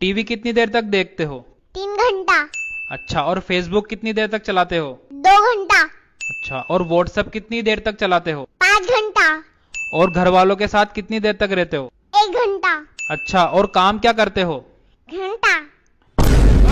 TV कितनी देर तक देखते हो तीन घंटा अच्छा और फेसबुक कितनी देर तक चलाते हो दो घंटा अच्छा और व्हाट्सएप कितनी देर तक चलाते हो पाँच घंटा और घर वालों के साथ कितनी देर तक रहते हो एक घंटा अच्छा और काम क्या करते हो घंटा